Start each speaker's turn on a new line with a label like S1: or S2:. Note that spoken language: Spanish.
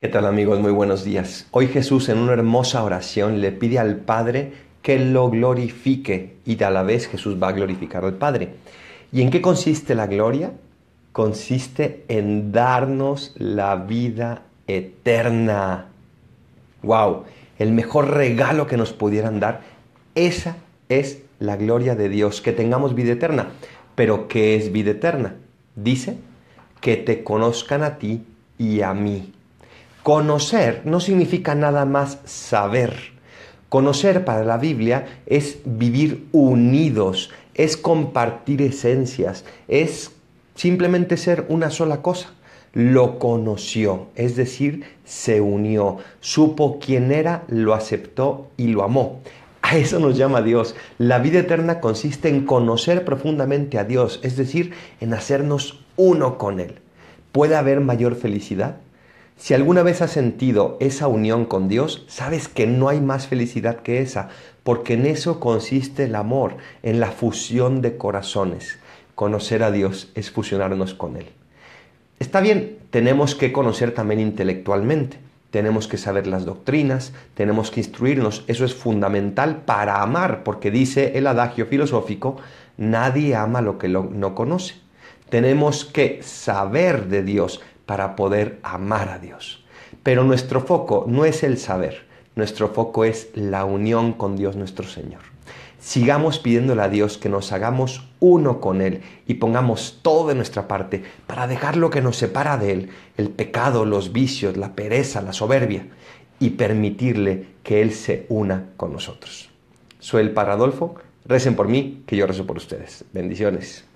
S1: ¿Qué tal amigos? Muy buenos días. Hoy Jesús en una hermosa oración le pide al Padre que lo glorifique y a la vez Jesús va a glorificar al Padre. ¿Y en qué consiste la gloria? Consiste en darnos la vida eterna. ¡Wow! El mejor regalo que nos pudieran dar. Esa es la gloria de Dios, que tengamos vida eterna. Pero ¿qué es vida eterna? Dice, que te conozcan a ti y a mí Conocer no significa nada más saber. Conocer para la Biblia es vivir unidos, es compartir esencias, es simplemente ser una sola cosa. Lo conoció, es decir, se unió, supo quién era, lo aceptó y lo amó. A eso nos llama Dios. La vida eterna consiste en conocer profundamente a Dios, es decir, en hacernos uno con Él. ¿Puede haber mayor felicidad? Si alguna vez has sentido esa unión con Dios, sabes que no hay más felicidad que esa, porque en eso consiste el amor, en la fusión de corazones. Conocer a Dios es fusionarnos con Él. Está bien, tenemos que conocer también intelectualmente, tenemos que saber las doctrinas, tenemos que instruirnos, eso es fundamental para amar, porque dice el adagio filosófico, nadie ama lo que no conoce. Tenemos que saber de Dios, para poder amar a Dios. Pero nuestro foco no es el saber, nuestro foco es la unión con Dios nuestro Señor. Sigamos pidiéndole a Dios que nos hagamos uno con Él y pongamos todo de nuestra parte para dejar lo que nos separa de Él, el pecado, los vicios, la pereza, la soberbia, y permitirle que Él se una con nosotros. Soy el Adolfo, recen por mí, que yo rezo por ustedes. Bendiciones.